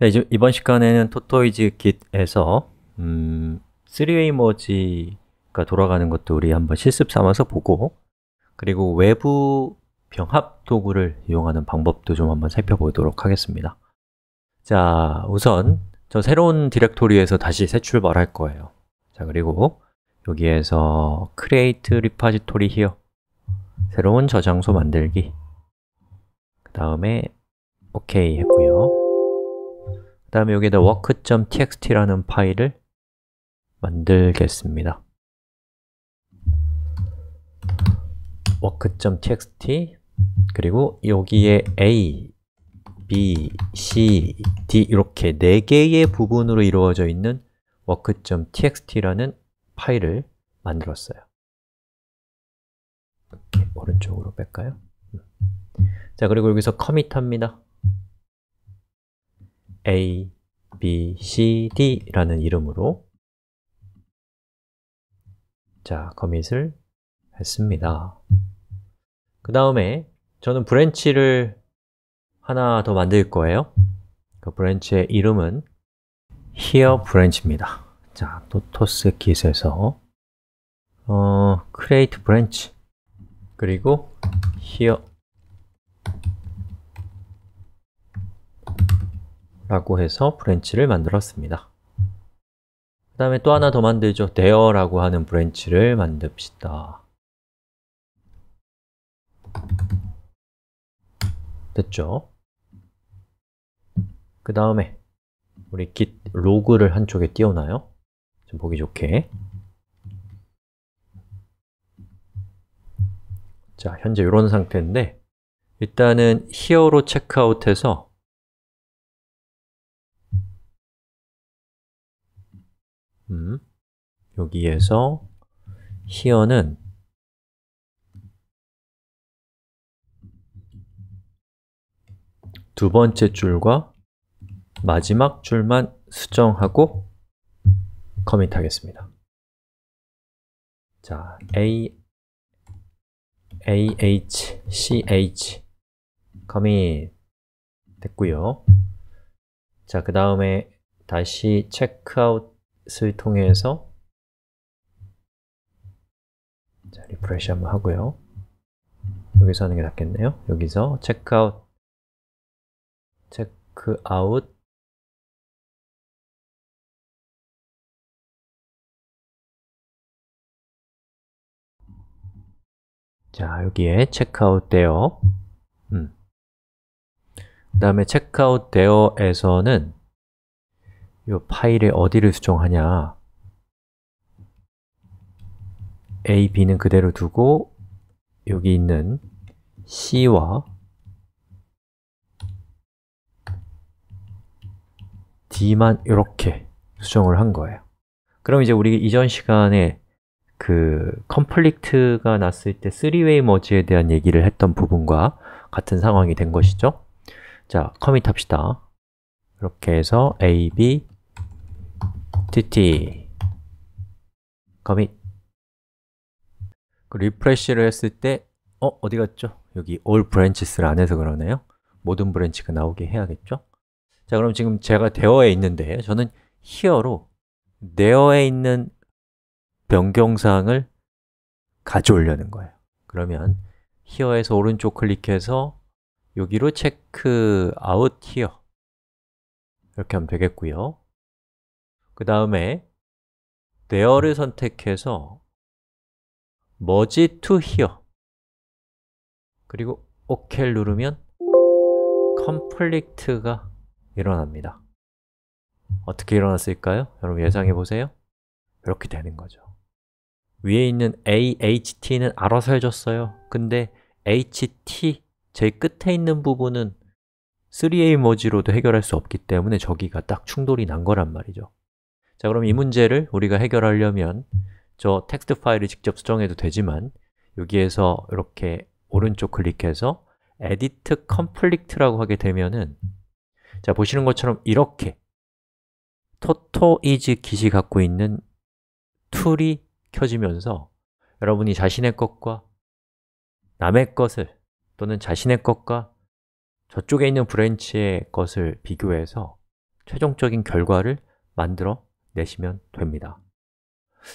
네, 이번 시간에는 토토이즈 깃에서 음, 3way 머지가 돌아가는 것도 우리 한번 실습 삼아서 보고 그리고 외부 병합 도구를 이용하는 방법도 좀 한번 살펴보도록 하겠습니다 자, 우선 저 새로운 디렉토리에서 다시 새 출발할 거예요 자, 그리고 여기에서 create repository here 새로운 저장소 만들기 그 다음에 OK 했고요 그 다음에 여기에다 work.txt라는 파일을 만들겠습니다 work.txt 그리고 여기에 a, b, c, d 이렇게 네 개의 부분으로 이루어져 있는 work.txt라는 파일을 만들었어요 오른쪽으로 뺄까요? 음. 자, 그리고 여기서 커밋합니다 A, B, C, D라는 이름으로 자, 커밋을 했습니다. 그 다음에 저는 브랜치를 하나 더 만들 거예요. 그 브랜치의 이름은 here 브랜치입니다. 자, 노토스 킷에서 어, create branch 그리고 here 라고 해서 브랜치를 만들었습니다. 그 다음에 또 하나 더 만들죠. there 라고 하는 브랜치를 만듭시다. 됐죠? 그 다음에 우리 git 로그를 한쪽에 띄워놔요. 좀 보기 좋게. 자, 현재 이런 상태인데 일단은 here로 체크아웃해서 음, 여기에서 here는 두 번째 줄과 마지막 줄만 수정하고 커밋하겠습니다. 자, a ah ch 커밋 됐고요. 자, 그 다음에 다시 c h e c 를 통해서 자, 리프레시 한번 하고요. 여기서 하는 게 낫겠네요. 여기서 checkout, checkout 자, 여기에 checkout 되어 음. 그 다음에 checkout 되어에서는 이파일의 어디를 수정하냐 a, b는 그대로 두고 여기 있는 c와 d만 이렇게 수정을 한 거예요 그럼 이제 우리 이전 시간에 그 컴플릭트가 났을 때 3웨이 w 머지에 대한 얘기를 했던 부분과 같은 상황이 된 것이죠 자, 커밋합시다 이렇게 해서 a, b, tt commit 그 리프레쉬를 했을 때 어? 어디 갔죠? 여기 all branches를 안 해서 그러네요 모든 브랜치가 나오게 해야겠죠? 자 그럼 지금 제가 대어에 있는데 저는 here로 there에 있는 변경사항을 가져오려는 거예요 그러면 here에서 오른쪽 클릭해서 여기로 체크 out here 이렇게 하면 되겠고요 그 다음에 there를 선택해서 merge to here 그리고 OK를 누르면 c o n f l i c t 가 일어납니다 어떻게 일어났을까요? 여러분 예상해 보세요 이렇게 되는 거죠 위에 있는 aht는 알아서 해줬어요 근데 ht, 제일 끝에 있는 부분은 3a 머지로도 해결할 수 없기 때문에 저기가 딱 충돌이 난 거란 말이죠 자, 그럼 이 문제를 우리가 해결하려면 저 텍스트 파일을 직접 수정해도 되지만 여기에서 이렇게 오른쪽 클릭해서 edit c o m p l e t 라고 하게 되면은 자, 보시는 것처럼 이렇게 토토이즈 기시 갖고 있는 툴이 켜지면서 여러분이 자신의 것과 남의 것을 또는 자신의 것과 저쪽에 있는 브랜치의 것을 비교해서 최종적인 결과를 만들어 내시면 됩니다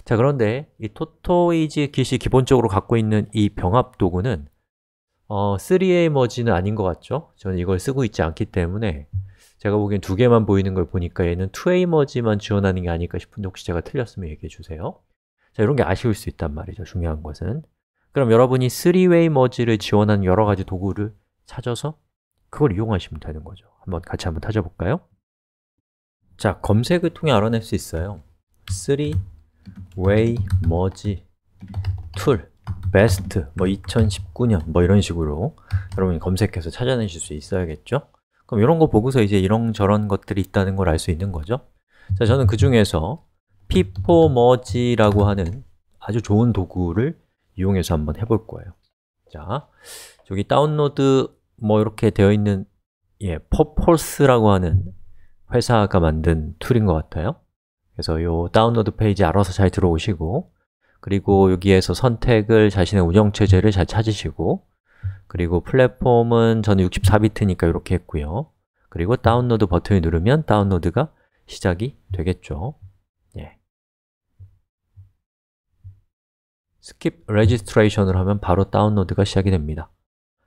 자 그런데 이 토토이지 깃이 기본적으로 갖고 있는 이 병합 도구는 어, 3A 머지는 아닌 것 같죠? 저는 이걸 쓰고 있지 않기 때문에 제가 보기엔 두 개만 보이는 걸 보니까 얘는 2A 머지만 지원하는 게 아닐까 싶은데 혹시 제가 틀렸으면 얘기해 주세요 자 이런 게 아쉬울 수 있단 말이죠 중요한 것은 그럼 여러분이 3way 머지를 지원하는 여러 가지 도구를 찾아서 그걸 이용하시면 되는 거죠 한번 같이 한번 찾아볼까요? 자, 검색을 통해 알아낼 수 있어요 3-way merge tool best 뭐 2019년 뭐 이런 식으로 여러분이 검색해서 찾아내실 수 있어야겠죠? 그럼 이런 거 보고서 이제 이런저런 것들이 있다는 걸 알 수 있는 거죠 자, 저는 그 중에서 피포머지라고 하는 아주 좋은 도구를 이용해서 한번 해볼 거예요 자, 저기 다운로드 뭐 이렇게 되어 있는 예, 퍼포스라고 하는 회사가 만든 툴인 것 같아요 그래서 이 다운로드 페이지 알아서 잘 들어오시고 그리고 여기에서 선택을 자신의 운영체제를 잘 찾으시고 그리고 플랫폼은 저는 64비트니까 이렇게 했고요 그리고 다운로드 버튼을 누르면 다운로드가 시작이 되겠죠 예. skip registration을 하면 바로 다운로드가 시작이 됩니다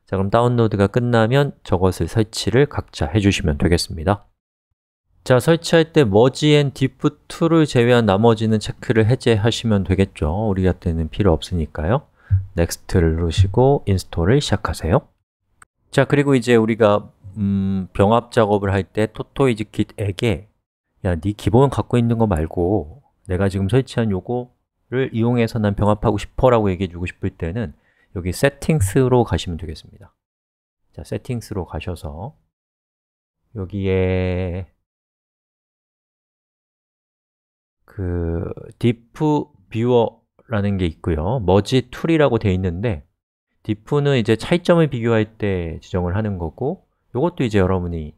자 그럼 다운로드가 끝나면 저것을 설치를 각자 해주시면 되겠습니다 자, 설치할 때 머지 앤 디프 2를 제외한 나머지는 체크를 해제하시면 되겠죠. 우리 가같는 필요 없으니까요. 넥스트를 누르시고 인스톨을 시작하세요. 자, 그리고 이제 우리가 음, 병합 작업을 할 때 토토이즈킷에게 야, 네 기본 갖고 있는 거 말고 내가 지금 설치한 요거를 이용해서 난 병합하고 싶어 라고 얘기해 주고 싶을 때는 여기 세팅스로 가시면 되겠습니다 자, 세팅스로 가셔서 여기에 그 d 프 뷰어라는 게 있고요 머지 툴이라고 되어 있는데 d 프는 이제 차이점을 비교할 때 지정을 하는 거고 이것도 이제 여러분이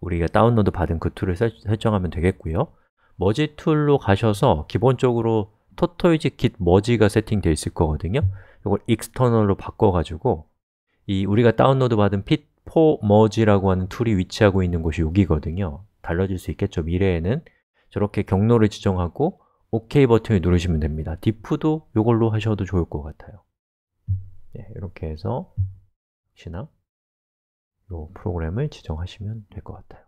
우리가 다운로드 받은 그 툴을 설정하면 되겠고요 머지 툴로 가셔서 기본적으로 토토이지 git 머지가 세팅되어 있을 거거든요 이걸 익스터널로 바꿔가지고 이 우리가 다운로드 받은 핏포머지라고 하는 툴이 위치하고 있는 곳이 여기거든요 달라질 수 있겠죠, 미래에는 저렇게 경로를 지정하고 OK 버튼을 누르시면 됩니다 diff도 이걸로 하셔도 좋을 것 같아요 네, 이렇게 해서 혹시나 이 프로그램을 지정하시면 될 것 같아요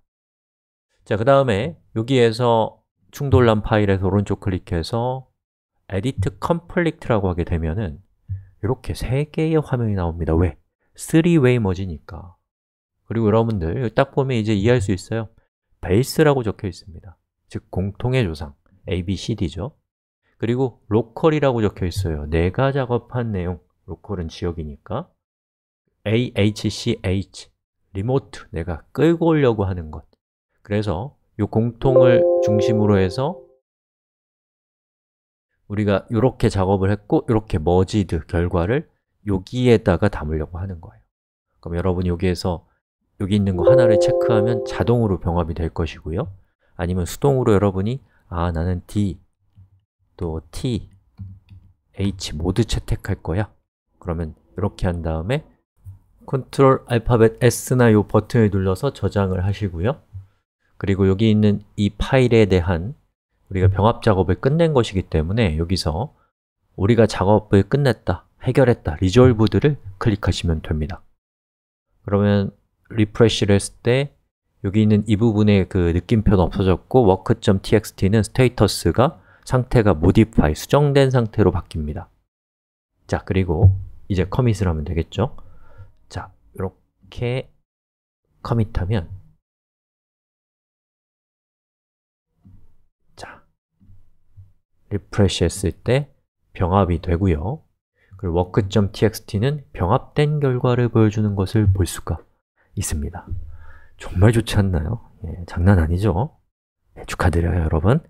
자, 그 다음에 여기에서 충돌란 파일에서 오른쪽 클릭해서 Edit c o m p l e t 라고 하게 되면은 이렇게 세 개의 화면이 나옵니다. 왜? 3-way 머지니까 그리고 여러분들 딱 보면 이제 이해할 수 있어요. 베이스라고 적혀 있습니다. 즉 공통의 조상 A, B, C, D죠 그리고 로컬이라고 적혀 있어요 내가 작업한 내용 로컬은 지역이니까 A, H, C, H 리모트, 내가 끌고 오려고 하는 것 그래서 이 공통을 중심으로 해서 우리가 이렇게 작업을 했고 이렇게 머지드 결과를 여기에다가 담으려고 하는 거예요 그럼 여러분 여기에서 여기 있는 거 하나를 체크하면 자동으로 병합이 될 것이고요 아니면 수동으로 여러분이 아, 나는 D, 또 T, H 모두 채택할 거야 그러면 이렇게 한 다음에 컨트롤 알파벳 S나 이 버튼을 눌러서 저장을 하시고요 그리고 여기 있는 이 파일에 대한 우리가 병합 작업을 끝낸 것이기 때문에 여기서 우리가 작업을 끝냈다, 해결했다, 리졸브드를 클릭하시면 됩니다 그러면 리프레쉬를 했을 때 여기 있는 이 부분의 그 느낌표는 없어졌고 work.txt는 스테이터스가 상태가 modify, 수정된 상태로 바뀝니다 자, 그리고 이제 커밋을 하면 되겠죠? 자, 이렇게 커밋하면 자, 리프레시 했을 때 병합이 되고요 그리고 work.txt는 병합된 결과를 보여주는 것을 볼 수가 있습니다 정말 좋지 않나요? 예, 장난 아니죠? 예, 축하드려요, 여러분.